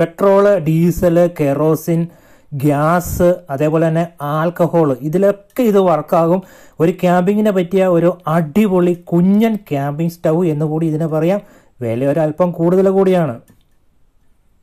petrol diesel kerosene gas അതേപോലെ തന്നെ alcohol ഇതിലൊക്കെ ഇത് വർക്കാകും ഒരു ക്യാമ്പിങ്ങിനെ പറ്റിയ ഒരു അടിപൊളി കുഞ്ഞൻ ക്യാമ്പിംഗ് സ്റ്റൗ എന്ന് കൂടി ഇതിനെ പറയാം വില ഒരല്പം കൂടുതൽ കൂടിയാണ്